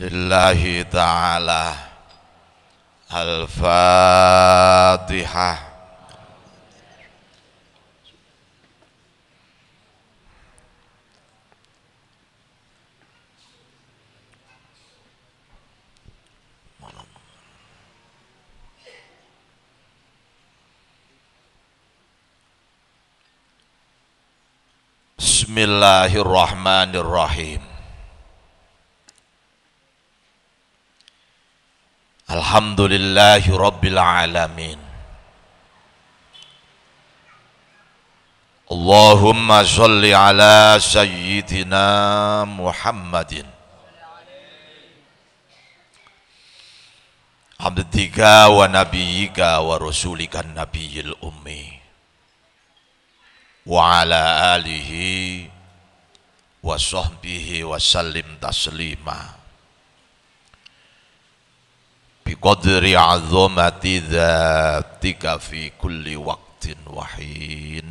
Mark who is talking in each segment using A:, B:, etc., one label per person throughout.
A: لله تعالى الفاتحة بسم الله الرحمن الرحيم Alhamdulillahi Rabbil Alamin Allahumma salli ala Sayyidina Muhammadin Abdika wa nabiyika wa rasulika nabiyil ummi Wa ala alihi wa sahbihi wa salim taslima biqadri azamati dzatika fi kulli waqtin wahin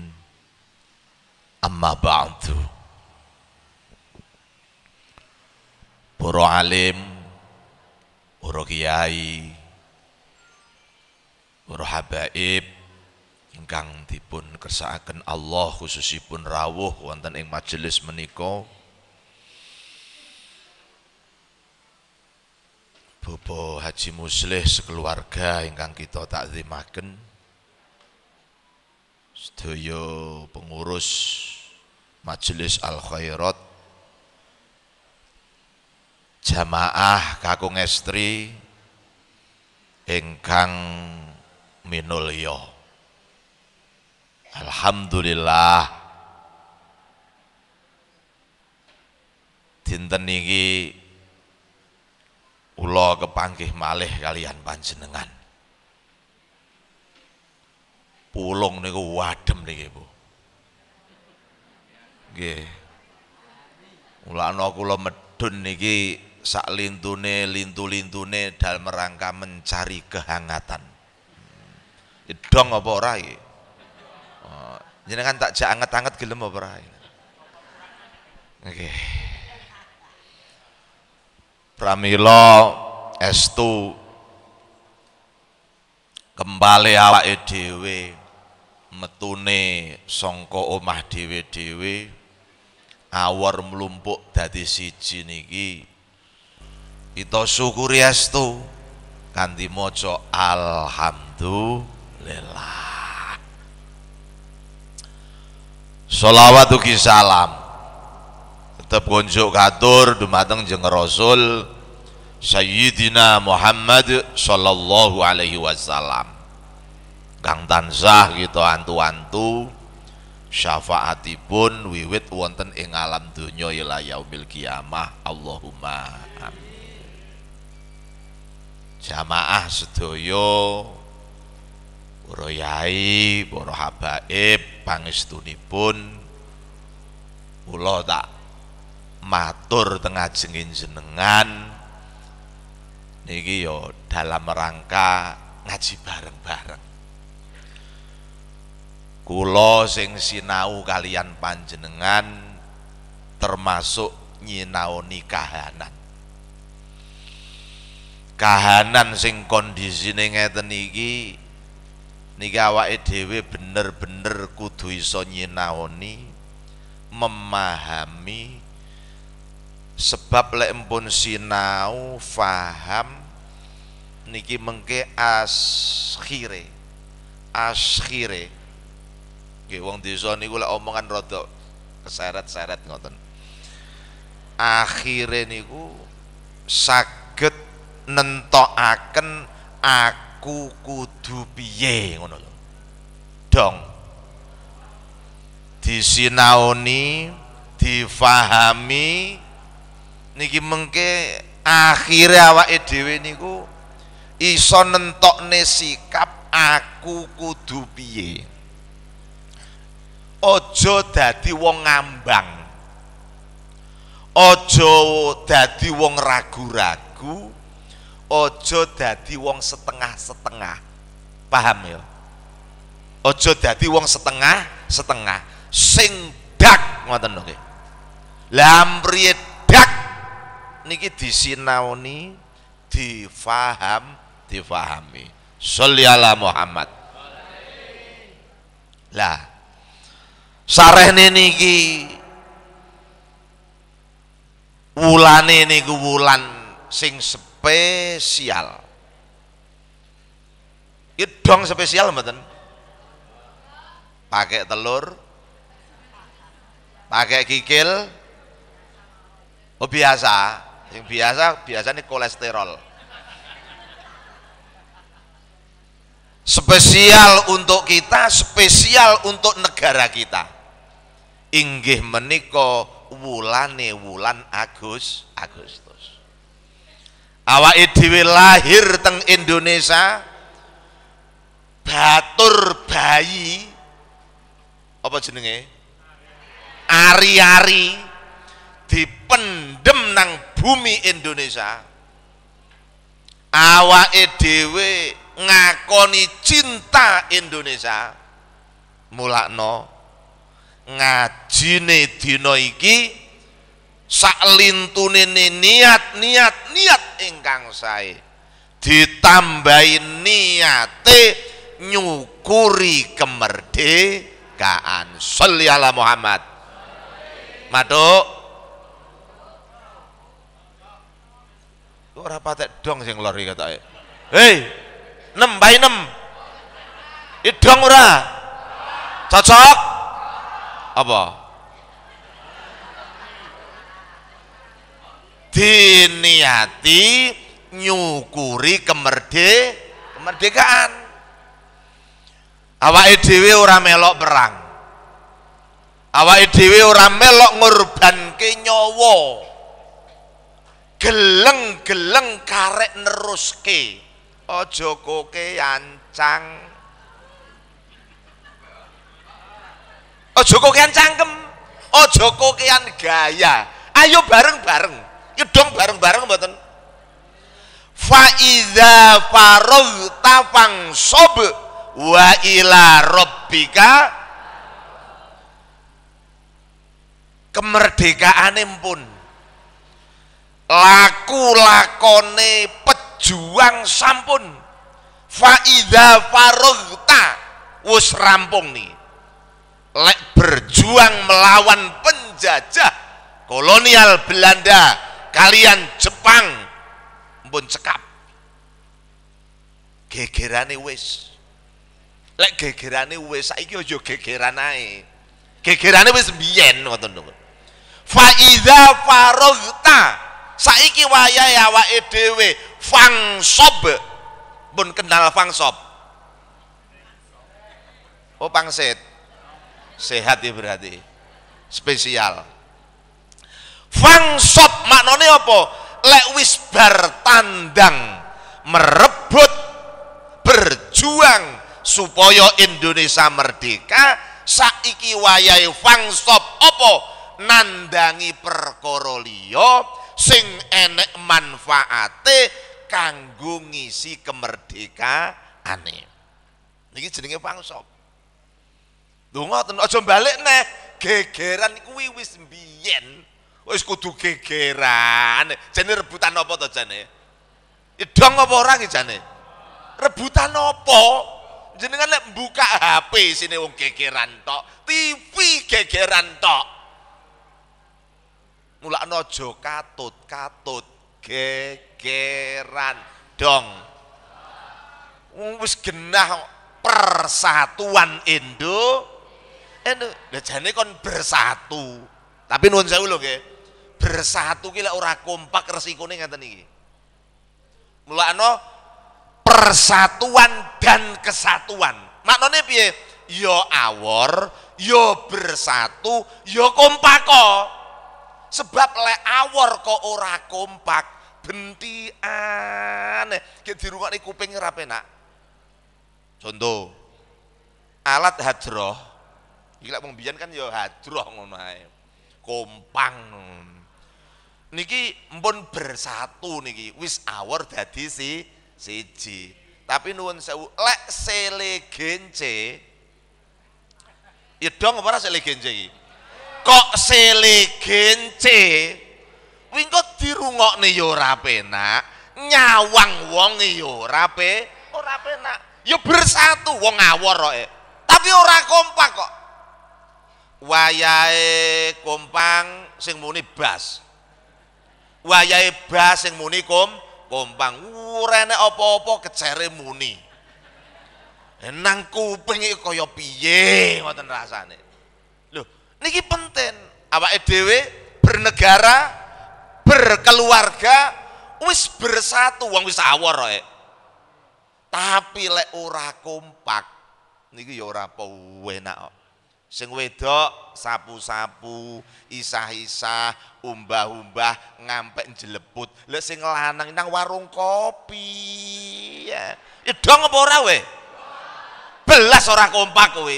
A: amma ba'du para alim para kiai para habaib ingkang dipun kersakaken Allah khususipun rawuh wonten ing majelis menika Bapak Haji Muslih sekeluarga ingkang kita takzimaken sedaya pengurus Majelis Al Khairat jamaah kakung estri ingkang minulya Alhamdulillah dinten niki kula kepangkih malih kalian panjenengan pulung niku wadem niki Bu nggih mulane kula medun niki sak lintune lintu-lintune dalam rangka mencari kehangatan dong apa ora iki oh, jenengan tak jak anget-anget gelem apa ora Oke. Okay pramila estu kembali awake dhewe metune songko omah dhewe-dhewe awor mlumpuk dadi siji niki kita syukuri estu kanti maca alhamdulillah Salawat ugi salam tepunjuk katur dumateng jeng Rasul Sayyidina Muhammad sallallahu alaihi wasallam kang tansah gitu antu-antu syafaatipun wiwit wonten ing alam donya ila yaumil kiamah Allahumma amin jamaah sedoyo para yai para habaib pangestunipun kula tak matur tengah jengin jenengan niki yo ya dalam rangka ngaji bareng-bareng Kulo sing sinau kalian panjenengan termasuk nyinaoni kahanan kahanan sing kondisi ngeten iki niki awake dhewe bener-bener kudu iso nyinaoni memahami sebab lek empun sinau faham niki mengke askhire askhire nggih wong desa niku lek omongan rada keseret-seret ngoten akhire niku saged nentokaken aku kudu piye ngono lho dong disinaoni difahami niki mengke akhire awake dhewe niku iso nentokne sikap aku kudu piye aja dadi wong ngambang ojo dadi wong ragu-ragu ojo dadi wong setengah-setengah paham ya Ojo dadi wong setengah-setengah sing dak ngoten lho nggih dak niki disinaoni difaham difahami sholli ala Muhammad lah sarehne niki wulane niku wulan sing spesial dong spesial mboten pakai telur pakai kikil oh biasa yang biasa biasa biasanya kolesterol. Spesial untuk kita, spesial untuk negara kita. Inggih meniko wulane wulan Agus Agustus. awa idwi lahir teng Indonesia batur bayi apa jenenge? Ari-ari dipendem nang bumi Indonesia awake dhewe ngakoni cinta Indonesia mulakno ngajine dina iki saklintune niat-niat niat ingkang sae ditambahin niate nyukuri kemerdekaan sallallahu Muhammad matuk Kok ora patek dong sing lor kata katoke. Hei, 6 by 6. Idong dong ora? Cocok? Apa? Diniati nyukuri kemerde kemerdekaan. Awake dhewe ora melok perang. Awake dhewe ora melok ngorbanke nyawa geleng-geleng karek neruske ojo koke ancang aja kokean cangkem aja an gaya ayo bareng-bareng yedong bareng-bareng mboten faiza tafang Sob, wa ila Robbika, kemerdekaane pun laku lakone pejuang sampun faida farogta us rampung nih lek berjuang melawan penjajah kolonial Belanda kalian Jepang pun cekap gegerane wis lek gegerane wis saiki aja gegeran ae gegerane wis biyen ngoten lho Faiza farogta saiki wayahe awake dhewe fangsob pun kenal fangsob oh pangsit sehat ya berarti spesial fangsob maknane apa lek wis bertandang merebut berjuang supaya Indonesia merdeka saiki wayahe fangsob apa nandangi perkara liya sing enek manfaate kanggo ngisi aneh. Niki jenenge pangsob. Donga ten aja balik neh, gegeran kuwi wis biyen. Wis kudu gegeran. Jane rebutan apa to jane? Idong apa ora ki jane? Rebutan apa? Jenengan lek buka HP sini wong gegeran tok, TV gegeran tok mulak nojo katut-katut gegeran dong wis genah persatuan Indo Indo jane kon bersatu tapi nuwun saya ulo nggih bersatu ki ora kompak resikone nih mulak no persatuan dan kesatuan maknane piye yo ya awor yo ya bersatu ya kompak kok Sebab le awor ko ora kompak, benti aneh. rumah ini kuping rapi nak Contoh alat hadroh gila pembian kan ya hadroh ngono Kompang. Niki mpun bersatu niki, wis awor dadi si siji. Tapi nuwun sewu, lek sele gence. Ya dong apa sele gence iki? kok sele gence wingko dirungokne ya ora penak nyawang wong ya ora pe ora penak ya bersatu wong awor, kok tapi ora kompak kok wayahe kompang sing muni bas wayahe bas sing muni kom kompang urene apa-apa kecere muni enang kuping iki kaya piye ngoten rasane Niki penting. awak EDW bernegara, berkeluarga, wis bersatu wong wis awor rek. Tapi lek ora kompak niki ya ora apa enak Sing wedok sapu-sapu, isah-isah, umbah-umbah, ngampek jeleput. Lek sing lanang nang warung kopi. Ya. ya, dong apa ora we? Belas ora kompak kowe.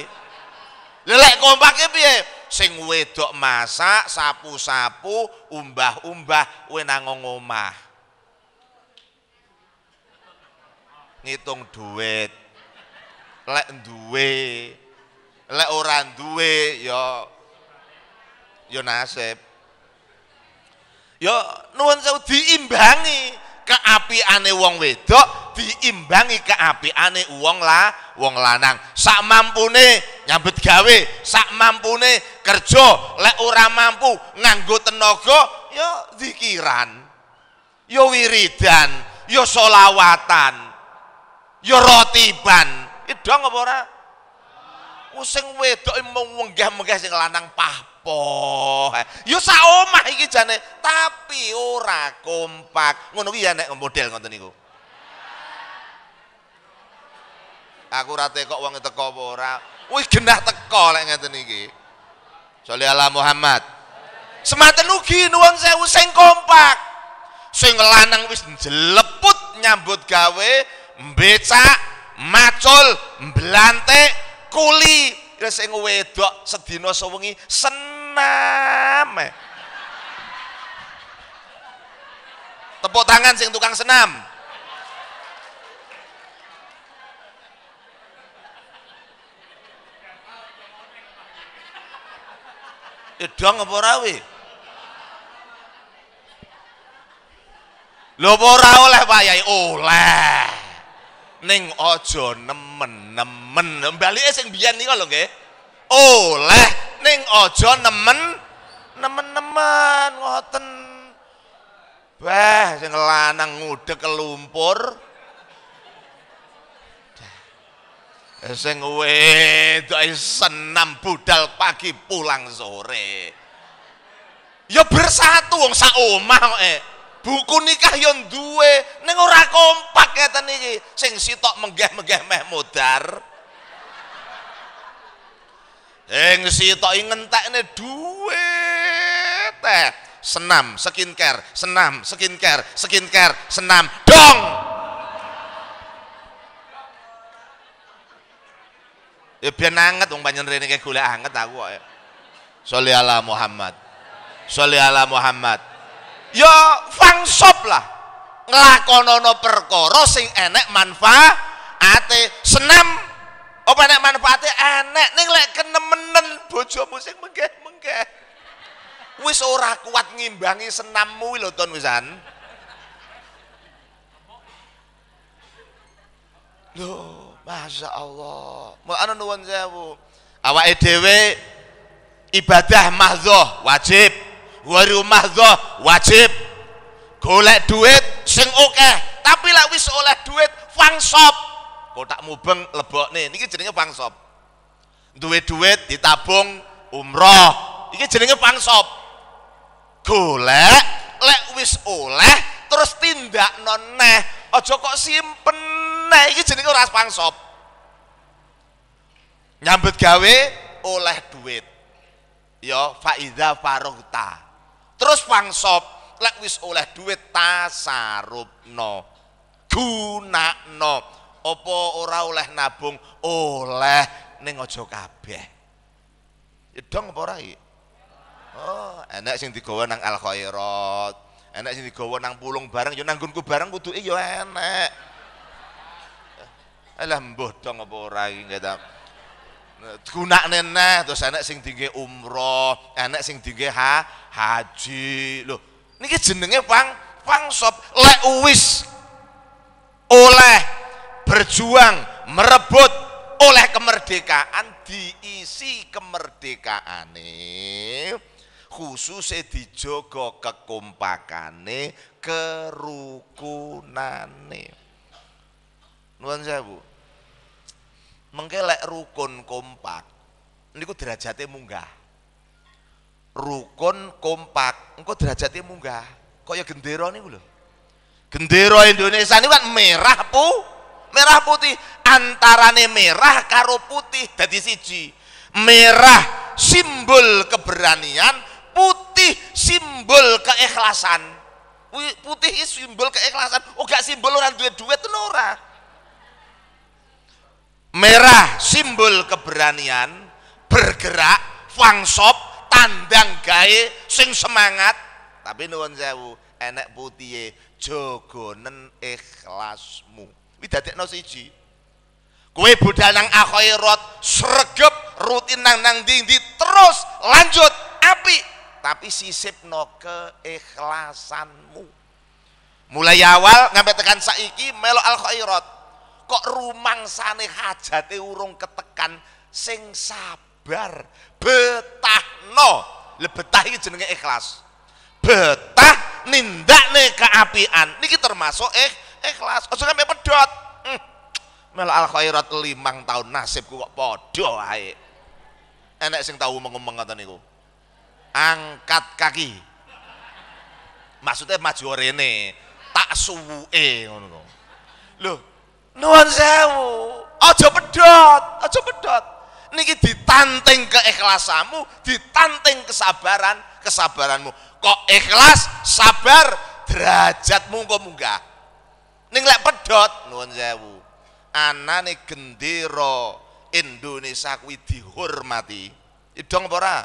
A: Lek kompak ya piye? sing wedok masak, sapu-sapu, umbah-umbah wenang nang omah. Ngitung duit. Lek duwe, lek ora duwe ya ya nasib. Ya nuwun sewu diimbangi keapiane wong wedok diimbangi keapiane wong la wong lanang. Sak mampune nyambut gawe sak mampune kerja lek ora mampu nganggo tenaga ya zikiran ya wiridan ya selawatan ya rotiban edong apa ora oh sing wedok mung wenggah-wenggah sing lanang pahpoh ya sak omah iki jane tapi ora kompak ngono kuwi ya nek model ngoten niku aku ora kok uangnya teko apa ora wis genah teko lek ngeten iki Sholli ala Muhammad sematen ugi nuwun sewu sing kompak sing lanang wis jeleput nyambut gawe mbecak macul mblantik kuli sing wedok sedina sewengi senam eh. tepuk tangan sing tukang senam edong apa ora we? Lho ora oleh Pak Yai, oleh. Ning aja nemen-nemen. Balike sing biyen nika lho nggih. Oleh ning aja nemen nemen-nemen ngoten. Wah, sing lanang ngudhek kelumpur sing wedoke senam budal pagi pulang sore. Ya bersatu wong sak omah kok. Eh. Buku nikah yo duwe ning ora kompak ngeten iki. Sing sitok menggeh-menggeh meh modar. Sing sitok ngentekne duwe teh senam skincare, senam skincare, skincare, senam dong. Ya biar nanget wong panjen rene kayak gula anget aku kok. Ya. Sholli ala Muhammad. Sholli ala Muhammad. Yo ya, fangsop lah. Nglakonono perkara sing enek manfaate senam apa enek manfaate enek ning lek kenemenen bojomu musik menggeh-menggeh. Wis ora kuat ngimbangi senammu lho ton wisan. Loh, Masya Allah. anu nuwun sewu. Awake dhewe ibadah mahzoh wajib, waru mahzoh wajib. Golek duit sing okeh, tapi lah wis oleh duit fangsop. Kotak mubeng nih, Niki jenenge fangsop. Duwe duit ditabung umroh. Iki jenenge fangsop. Golek lek wis oleh terus tindak noneh. Aja kok simpen meneh iki jenenge ora spang sop. Nyambut gawe oleh duit. Ya faiza farogta. Terus pang sop lek wis oleh duit tasarupno. Gunakno. Apa ora oleh nabung, oleh ning aja kabeh. Edong apa ora iki? Oh, enak sing digawa nang al khairat. Enak sing digawa nang pulung bareng ya nang gunku bareng butuh ya enak. Alah mboh dong apa ora iki nggih gunakne neh terus enek sing dingge umroh, enek sing dingge ha, haji. Lho, niki jenenge pang pangsop lek uwis oleh berjuang merebut oleh kemerdekaan diisi kemerdekaan khususnya dijogo kekompakane kerukunane saya bu mengkelek rukun kompak ini niku derajatnya munggah rukun kompak engko derajatnya munggah kok ya gendera nih lho gendera Indonesia ini kan merah pu merah putih antarane merah karo putih jadi siji merah simbol keberanian putih simbol keikhlasan putih simbol keikhlasan oh gak simbol orang duit duit itu orang merah simbol keberanian bergerak fangsop tandang gae sing semangat tapi nuwun sewu enek putih jogonen ikhlasmu no siji kue budal nang akhirat sregep rutin nang nang dindi terus lanjut api tapi sisip no keikhlasanmu mulai awal ngambil tekan saiki melo al kok rumangsane hajate urung ketekan sing sabar betah no lebetah iki jenenge ikhlas betah nindak nih keapian niki termasuk eh ikhlas aja sampe pedot hmm. Melalui al khairat limang tahun nasibku kok padha ae enek sing tahu mengumeng ngoten niku angkat kaki maksudnya maju rene tak suwe ngono Nuwun sewu, aja pedot, aja pedot. Niki ditanting keikhlasanmu, ditanting kesabaran, kesabaranmu. Kok ikhlas, sabar, derajatmu kok munggah. Ning lek pedot, nuwun sewu. Anane gendera Indonesia kuwi dihormati. Idong apa ora?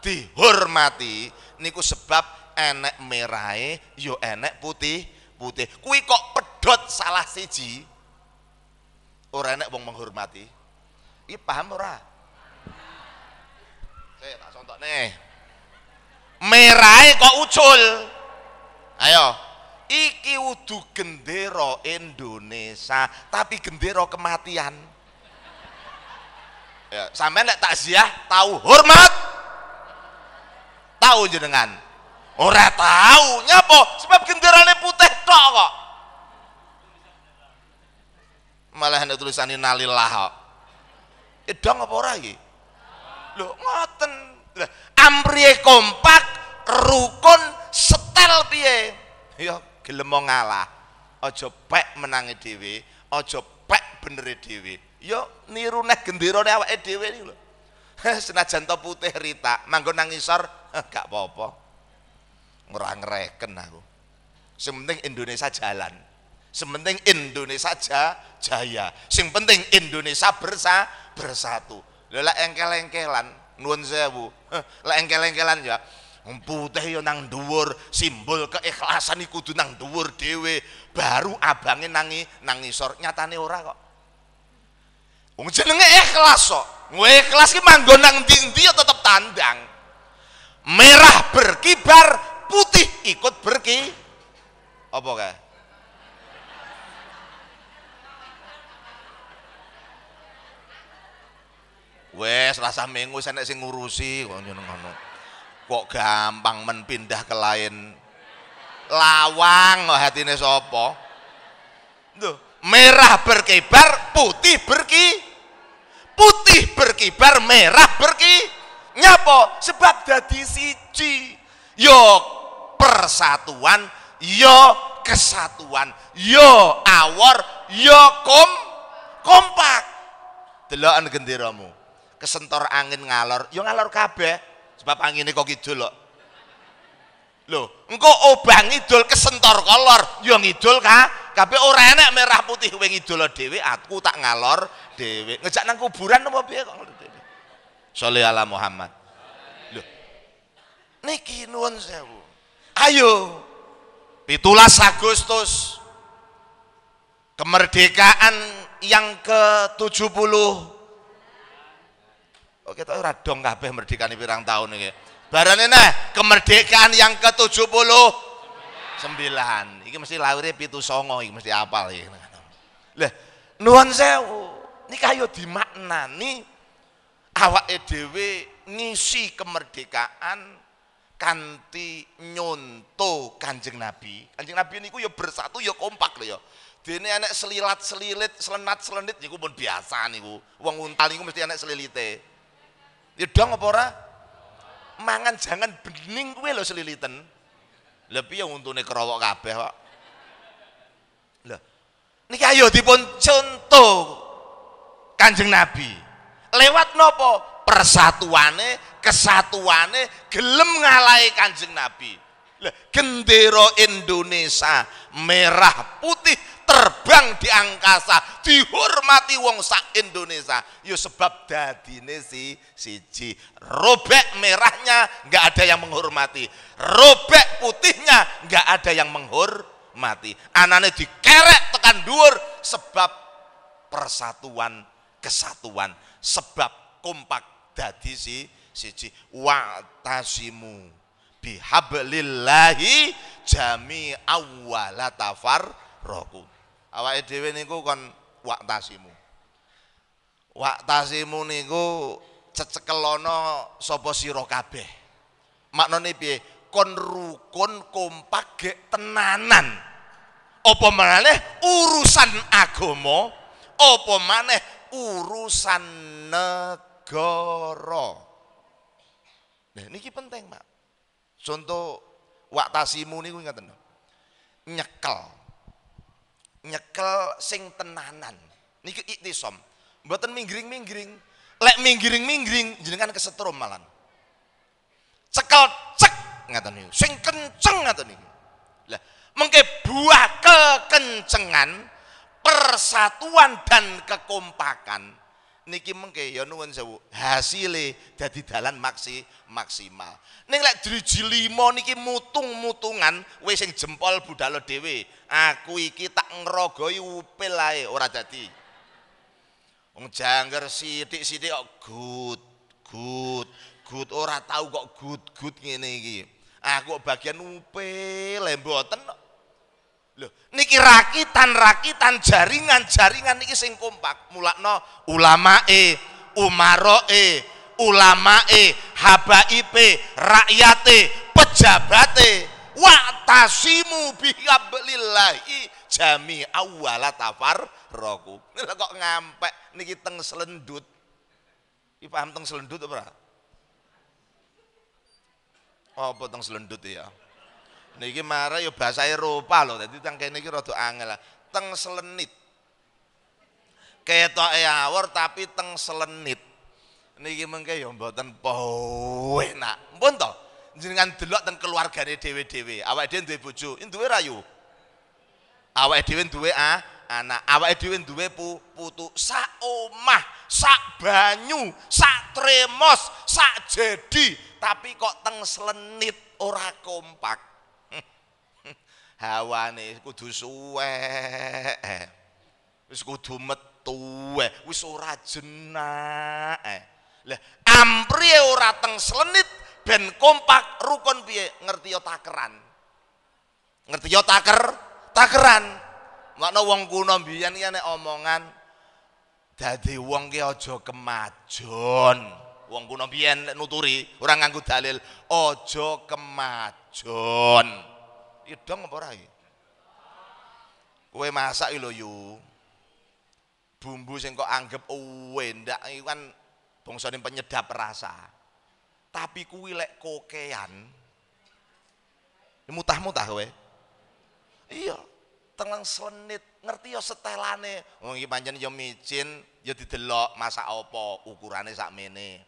A: Dihormati niku sebab enek merahe yuk ya enek putih putih. Kuwi kok pedot dot salah siji orang enak wong menghormati iki paham ora saya eh, tak contoh nih merai kok ucul ayo iki udu gendero Indonesia tapi gendero kematian ya tak sih takziah tahu hormat tahu jenengan ora tahu nyapa sebab genderane putih tok kok malah ada ini nalillah edang eh, apa ora iki lho ngoten amriye kompak rukun setel piye ya gelem ngalah ojo pek menangi dhewe ojo pek beneri dhewe yo ya, niru neh gendirane awake dhewe niku lho senajan to putih ritak manggon nangisor, isor eh, gak apa-apa ora ngreken aku sing Indonesia jalan Sementing Indonesia aja jaya. Sing penting Indonesia bersa bersatu. Lha engkel-engkelan nuwun sewu. Lek engkel-engkelan ya putih yo ya nang dhuwur, simbol keikhlasan iku kudu nang dhuwur dhewe, baru abange nangi nang ngisor. Nyatane ora kok. Wong jenenge ikhlas kok. Kowe ikhlas ki manggon nang ndi-ndi ya tetep tandang. Merah berkibar, putih ikut berki. Apa kae? Wes rasa Minggu saya sing ngurusi kok ngono. Kok gampang men pindah ke lain lawang hatine sapa? Duh, merah berkibar, putih berki. Putih berkibar, merah berki. Nyapa? Sebab dadi siji. Yo persatuan, yo kesatuan, yo awor, yo kom kompak. Delokan genderamu kesentor angin ngalor, yo ya ngalor kabeh sebab angin kok gitu loh. lo, engko obang idul kesentor kolor, yo ya ngidul ka? Kabeh ora enak merah putih kowe ngidul dhewe, aku tak ngalor dhewe. Ngejak nang kuburan apa piye kok ngalor dhewe. Shalli ala Muhammad. lo, Niki nuwun sewu. Ayo. 17 Agustus kemerdekaan yang ke-70 Oke oh, tapi radong dong kabeh merdekani pirang tahun ini. Barane neh kemerdekaan yang ke-70 sembilan. Iki mesti laure pitu songo, ini mesti apal iki. Lah, nuwun sewu. Niki ayo dimaknani awak edw ngisi kemerdekaan kanti nyonto Kanjeng Nabi. Kanjeng Nabi niku ya bersatu ya kompak lho ya. Dene enek selilat-selilit, selenat-selenit niku pun biasa niku. Wong untal niku mesti enek selilite. Ya dong apa ora? Mangan jangan bening kuwe lho seliliten. lebih yang untune kerowok kabeh kok. Lho. Niki ayo dipun contoh Kanjeng Nabi. Lewat nopo? Persatuane, kesatuane gelem ngalahi Kanjeng Nabi. Lah gendera Indonesia merah putih terbang di angkasa dihormati wong sak Indonesia yo ya sebab dadine si siji robek merahnya nggak ada yang menghormati robek putihnya nggak ada yang menghormati anane dikerek tekan dhuwur sebab persatuan kesatuan sebab kompak dadi si siji Wa tasimu bihablillahi jami awwala rokum awake dhewe niku kon waktasimu waktasimu niku cecekelana sapa sira kabeh maknane piye kon rukun kompak tenanan apa maneh urusan agama apa maneh urusan negara nah niki penting Pak contoh waktasimu niku ngeten nyekel nyekel sing tenanan. Niki iktisom. Mboten minggiring-minggiring. Lek minggiring-minggiring jenengan kesetrum malan. Cekel cek ngaten niku. Sing kenceng ngaten niku. Lah, mengke buah kekencengan persatuan dan kekompakan niki mengke ya nuwun sewu hasile dadi dalan maksi maksimal ning lek driji lima niki mutung-mutungan wis sing jempol budhalo dhewe aku iki tak ngrogoi upil ae ora dadi wong jangger sithik-sithik kok good good good ora tahu kok good good ngene iki aku bagian upil lemboten kok Loh, niki rakitan-rakitan jaringan-jaringan niki sing kompak. Mulakno ulamae, umaroe, ulamae, habaipe rakyate, pejabate. Wa tasimu bihablillahi jami awala tafar roku. Nila kok ngampek niki teng selendut. Iki paham teng selendut apa? Apa teng selendut ya? Niki marah ya bahasa Eropa loh, jadi tang kene iki rada angel. Teng selenit. Ketoke awor tapi teng selenit. Niki mengke ya mboten penak. Mpun to? Jenengan delok teng keluargane dhewe-dhewe. Awake dhewe duwe bojo, duwe rayu. Awake dhewe duwe a, anak. Awake dhewe duwe pu, putu sak omah, sak banyu, sak tremos, sak jadi, tapi kok teng selenit ora kompak hawane kudu suwe, wis kudu metu wis ora jenak lah ampriye ora teng slenit ben kompak rukun piye ngerti ya takeran ngerti ya taker takeran makna wong kuno mbiyen ki omongan dadi wong ki aja kemajon wong kuno nuturi orang nganggo dalil aja kemajon idong apa ora iki? Kowe masak lho yu. Bumbu sing kok anggap uwendak iki kan bangsane penyedap rasa. Tapi kuwi lek kokean mutah-mutah kowe. Iya, tenang selenit, ngerti ya setelane. Wong oh, iki pancen ya micin, ya didelok masak apa, ukurane sakmene.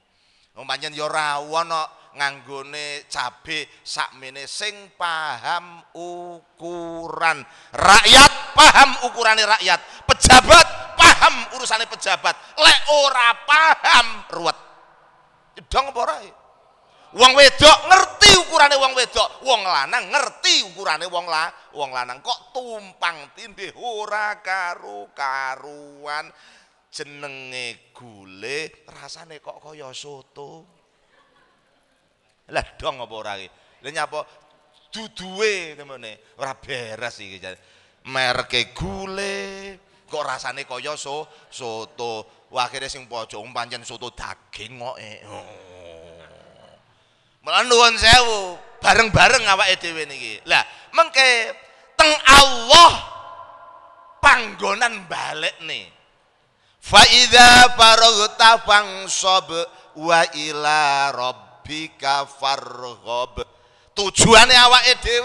A: Wong oh, pancen ya ora ana nganggone cabe sakmene sing paham ukuran. Rakyat paham ukurane rakyat, pejabat paham urusane pejabat. Lek ora paham ruwet. Dong apa ora? Eh? Wong wedok ngerti ukurane wong wedok, wong lanang ngerti ukurane wong la, wong lanang kok tumpang tindih ora karu-karuan. jenenge gule rasane kok kaya soto lah dong apa ora iki lha nyapa duduwe temene ora beres iki merke gule kok rasane kaya so, soto wah akhirnya sing pojok pancen soto daging kok eh oh. malah nuwun sewu bareng-bareng awake dhewe niki lah mengke teng Allah panggonan balik nih Fa'idha farogta sob wa ila rabbika farghob. tujuannya awake edw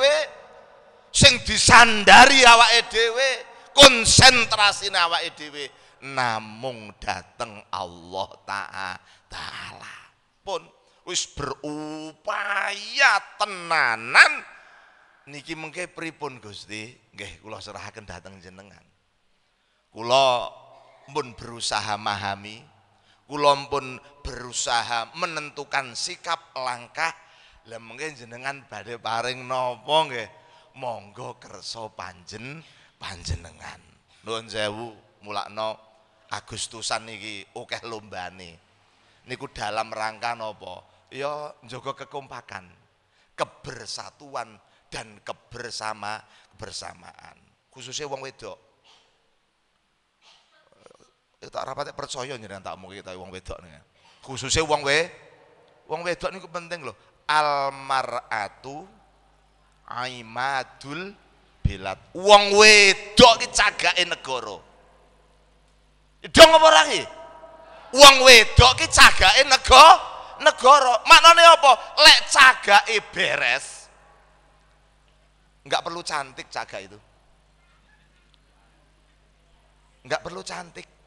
A: sing disandari awake edw konsentrasi awake edw namung dateng Allah taala. Pun wis berupaya tenanan niki mengke pripun Gusti? Nggih kula serahaken dateng jenengan. Kula pun berusaha memahami, kula pun berusaha menentukan sikap langkah. Lah mungkin jenengan badhe paring napa nggih? Monggo kerso panjen panjenengan. Nuwun sewu, mulakno Agustusan niki akeh lombane. Niku dalam rangka nopo Ya njaga kekompakan, kebersatuan dan kebersama kebersamaan. Khususnya wong wedok Ya, tak rapatnya percaya jenengan takmu kita uang wedok nih. Khususnya uang we uang wedok ini penting loh. Almaratu aimadul bilat. uang wedok ki cagai negoro. Dong apa lagi. Uang wedok ki cagai negara. negoro. Maknane apa? Lek cagake beres. Enggak perlu cantik cagak itu. Enggak perlu cantik.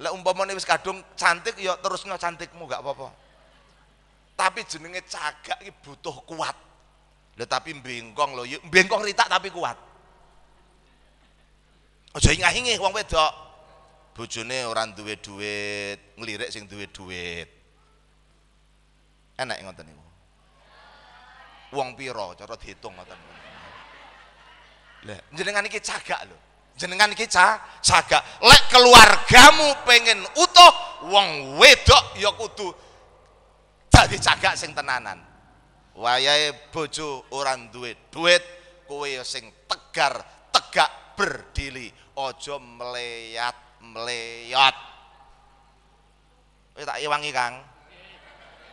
A: Lah umpamanya wis kadung cantik ya terusno cantikmu gak apa-apa. Tapi jenenge cagak iki butuh kuat. Lah tapi bengkong lho, bengkong ritak tapi kuat. Aja ingah-ingih wong wedok. Bojone ora duwe duit, nglirik sing duwe duit. Enak ngoten niku. uang pira cara diitung ngoten. Lah jenengan iki cagak lho jenengan kita saga lek keluargamu pengen utuh wong wedok ya kudu jadi caga sing tenanan wayai bojo orang duit duit kowe ya sing tegar tegak berdiri ojo meleyat meleyot kita tak iwangi Kang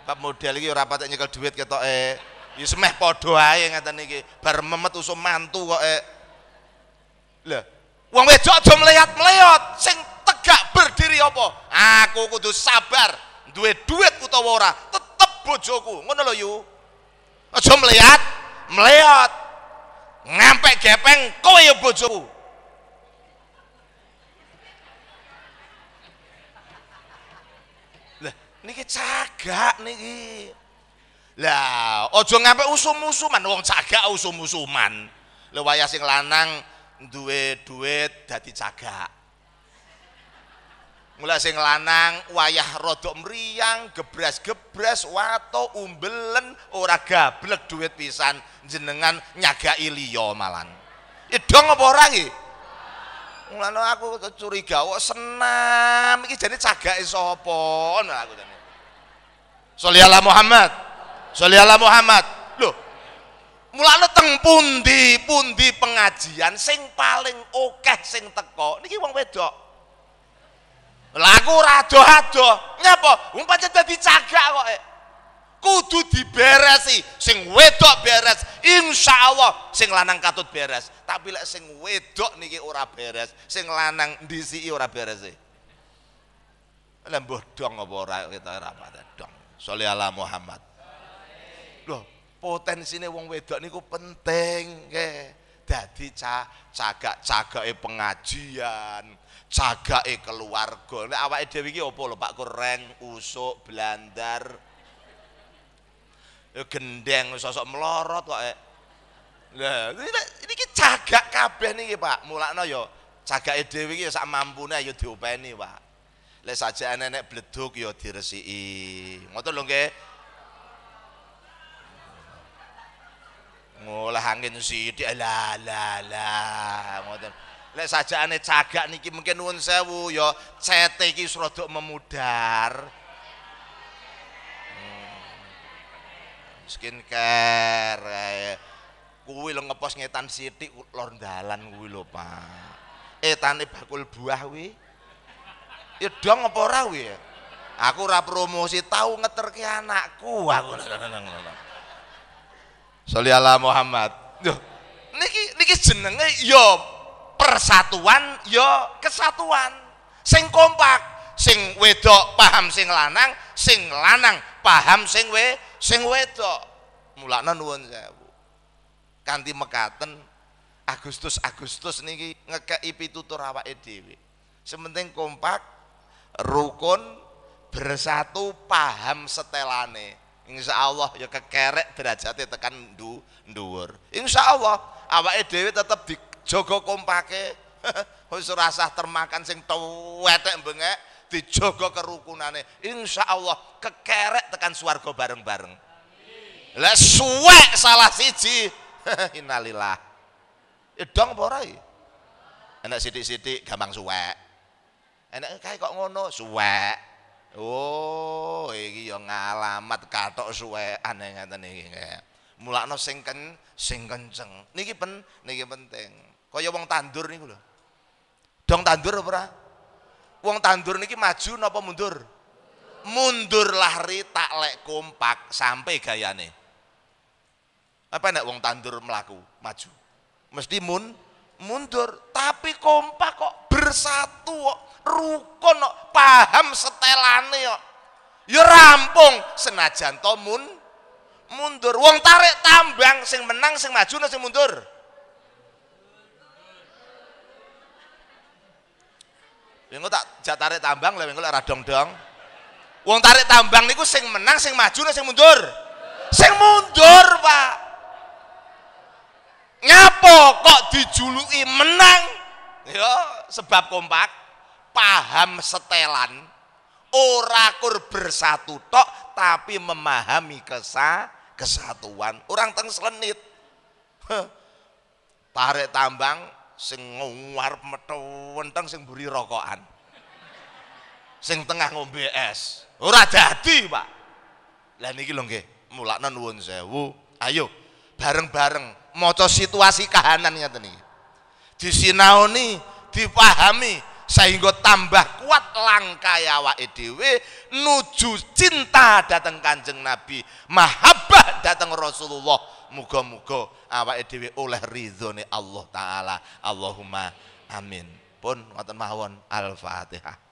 A: bab model ini rapat ini nyekel duit kita eh. ya semeh padha aja ngata nih bar memet usum mantu kok eh. lah. Wong wedok aja melihat-melihat sing tegak berdiri apa? Aku kudu sabar, duwe duit utawa ora, tetep bojoku. Ngono lho yu. Aja melihat melihat Ngampek gepeng kowe ya bojoku. Lah, niki cagak niki. Lah, aja ngampek usum-usuman wong cagak usum-usuman. Lewaya sing lanang duwe duit dadi cagak mulai sing lanang wayah rodok meriang gebras-gebras wato umbelen ora gablek duit pisan jenengan nyagai liya malan idong apa ora iki Mulane aku curiga kok senam iki jane cagake sapa ngono aku jane Shalli ala Muhammad Shalli ala Muhammad Mulane teng pundi-pundi pengajian sing paling oke sing teko niki wong wedok. lagu rado hado ngapa Nyapa? Wong pancen dadi cagak kok. Kudu diberesi, sing wedok beres, insya allah sing lanang katut beres. Tapi lek sing wedok niki ora beres, sing lanang dci ora beres. sih e. mbah dong apa ora kita ora dong. soleh ala Muhammad. Loh, potensine wong wedok niku penting nggih dadi cagak-cagake pengajian cagake keluarga nek awake dhewe iki apa lho Pak Kureng usuk blandar yo gendeng sosok melorot kok lah ini ki cagak kabeh niki Pak mulakno ya, cagake dhewe iki sak mampune ayo diopeni Pak lek sajane nek bleduk ya diresiki ngoten lho nggih ngolah angin sithik eh, la la la ngoten lek sajakane cagak niki mungkin nuwun sewu ya cete iki srodo memudar hmm. skin care eh. kuwi lho ngepos ngetan sithik lor dalan kuwi lho Pak etane bakul buah kuwi ya dong apa ora kuwi aku ora promosi tau ngeterke anakku aku Sholli ala Muhammad. Yo, niki niki jenenge yo ya persatuan yo ya kesatuan. Sing kompak, sing wedok paham sing lanang, sing lanang paham sing we sing wedok. Mulane nuwun sewu. Kanthi mekaten Agustus Agustus niki ngekeki pitutur awake dhewe. Sementing kompak, rukun, bersatu paham setelane Insya Allah ya kekerek derajatnya tekan du, duur. Insya Allah awake dhewe tetap dijogo kompake. Wis rasa termakan sing tuwetek bengek, dijogo kerukunane. Insya Allah kekerek tekan swarga bareng-bareng. Lah suwek salah siji. Innalillah. Edong ya apa ora iya? Enak sidik-sidik gampang suwek. Enak kayak kok ngono, suwek. Oh, iki ya ngalamat katok suwekan ya ngaten iki. Mulakno sing ken sing kenceng. Niki pen niki penting. Kaya wong tandur niku lho. Dong tandur apa ora? Wong tandur niki maju napa mundur? Mundurlah ritak lek kompak sampai gayane. Apa nek wong tandur melaku maju? Mesti mun mundur tapi kompak kok bersatu kok rukun kok paham setelane kok ya rampung senajan to mun mundur wong tarik tambang sing menang sing maju no sing mundur Minggu tak jak tarik tambang lah minggu lah radong dong. Wong tarik tambang niku sing menang sing maju nasi sing mundur. Sing mundur, Pak. Nyapa kok dijuluki menang? yo ya, sebab kompak paham setelan ora kur bersatu tok tapi memahami kesa kesatuan orang teng selenit tarik tambang sing nguar wenteng sing buri rokokan sing tengah ngombe es ora dadi pak lah niki lho nggih mulakno nuwun sewu ayo bareng-bareng maca situasi kahanan ngeten iki disinaoni dipahami sehingga tambah kuat langkah awake dhewe nuju cinta datang Kanjeng Nabi, mahabbah datang Rasulullah. mugo mugo awak dhewe oleh ridhone Allah taala. Allahumma amin. Pun ngoten mawon Al-Fatihah.